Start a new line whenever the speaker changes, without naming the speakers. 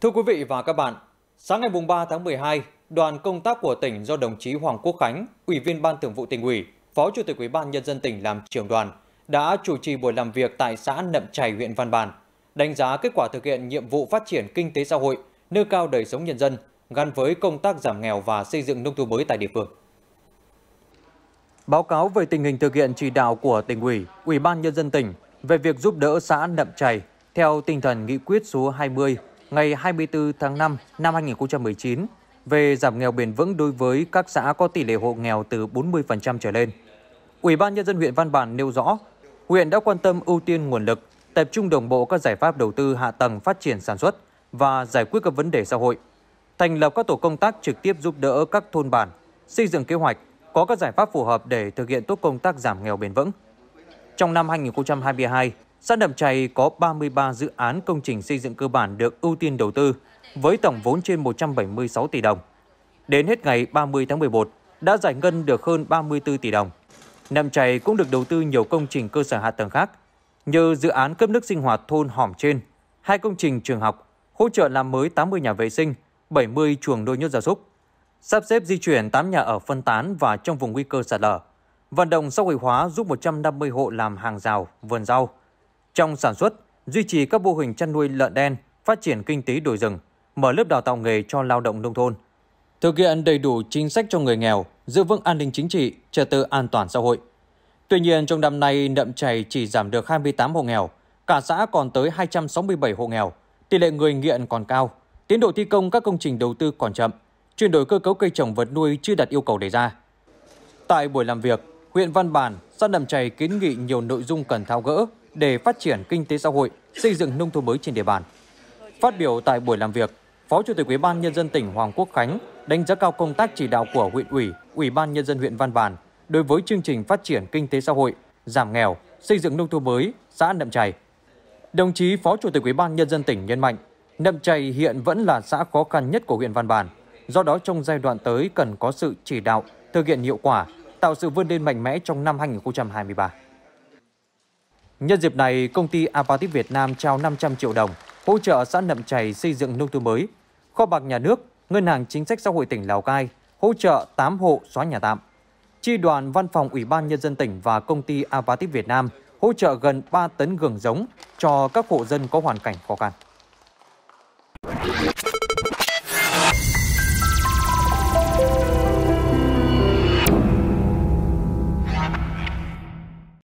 Thưa quý vị và các bạn, sáng ngày 3 tháng 12, đoàn công tác của tỉnh do đồng chí Hoàng Quốc Khánh, Ủy viên Ban Thường vụ tỉnh ủy, Phó Chủ tịch Ủy ban nhân dân tỉnh làm trưởng đoàn, đã chủ trì buổi làm việc tại xã Nậm Chảy, huyện Văn Bàn, đánh giá kết quả thực hiện nhiệm vụ phát triển kinh tế xã hội, nâng cao đời sống nhân dân gắn với công tác giảm nghèo và xây dựng nông thôn mới tại địa phương. Báo cáo về tình hình thực hiện chỉ đạo của tỉnh ủy, Ủy ban nhân dân tỉnh về việc giúp đỡ xã Nậm Chảy theo tinh thần nghị quyết số 20 ngày 24 tháng 5 năm 2019 về giảm nghèo bền vững đối với các xã có tỷ lệ hộ nghèo từ 40% trở lên. Ủy ban nhân dân huyện Văn Bản nêu rõ, huyện đã quan tâm ưu tiên nguồn lực, tập trung đồng bộ các giải pháp đầu tư hạ tầng phát triển sản xuất và giải quyết các vấn đề xã hội. Thành lập các tổ công tác trực tiếp giúp đỡ các thôn bản, xây dựng kế hoạch, có các giải pháp phù hợp để thực hiện tốt công tác giảm nghèo bền vững. Trong năm 2022, Xã Đầm Chày có 33 dự án công trình xây dựng cơ bản được ưu tiên đầu tư, với tổng vốn trên 176 tỷ đồng. Đến hết ngày 30 tháng 11, đã giải ngân được hơn 34 tỷ đồng. Nậm Chày cũng được đầu tư nhiều công trình cơ sở hạ tầng khác, như dự án cấp nước sinh hoạt thôn Hòm Trên, hai công trình trường học, hỗ trợ làm mới 80 nhà vệ sinh, 70 chuồng nuôi nhốt gia súc, sắp xếp di chuyển 8 nhà ở phân tán và trong vùng nguy cơ sạt lở, vận động xã hội hóa giúp 150 hộ làm hàng rào, vườn rau, trong sản xuất, duy trì các mô hình chăn nuôi lợn đen, phát triển kinh tế đồi rừng, mở lớp đào tạo nghề cho lao động nông thôn, thực hiện đầy đủ chính sách cho người nghèo, giữ vững an ninh chính trị, trật tự an toàn xã hội. Tuy nhiên, trong năm nay, nậm chảy chỉ giảm được 28 hộ nghèo, cả xã còn tới 267 hộ nghèo, tỷ lệ người nghiện còn cao, tiến độ thi công các công trình đầu tư còn chậm, chuyển đổi cơ cấu cây trồng vật nuôi chưa đạt yêu cầu đề ra. Tại buổi làm việc, huyện Văn Bản, xã Nậm Chảy kiến nghị nhiều nội dung cần tháo gỡ, để phát triển kinh tế xã hội, xây dựng nông thôn mới trên địa bàn. Phát biểu tại buổi làm việc, Phó Chủ tịch Ủy ban nhân dân tỉnh Hoàng Quốc Khánh đánh giá cao công tác chỉ đạo của huyện ủy, Ủy ban nhân dân huyện Văn Bàn đối với chương trình phát triển kinh tế xã hội, giảm nghèo, xây dựng nông thôn mới xã Nậm Chày. Đồng chí Phó Chủ tịch Ủy ban nhân dân tỉnh nhấn mạnh, Nậm Chày hiện vẫn là xã khó khăn nhất của huyện Văn Bàn. Do đó trong giai đoạn tới cần có sự chỉ đạo, thực hiện hiệu quả, tạo sự vươn lên mạnh mẽ trong năm 2023. Nhân dịp này, công ty Apatit Việt Nam trao 500 triệu đồng hỗ trợ xã Nậm Chảy xây dựng nông thôn mới. Kho bạc nhà nước, Ngân hàng Chính sách Xã hội tỉnh Lào Cai hỗ trợ 8 hộ xóa nhà tạm. Chi đoàn Văn phòng Ủy ban Nhân dân tỉnh và công ty Apatit Việt Nam hỗ trợ gần 3 tấn gừng giống cho các hộ dân có hoàn cảnh khó khăn.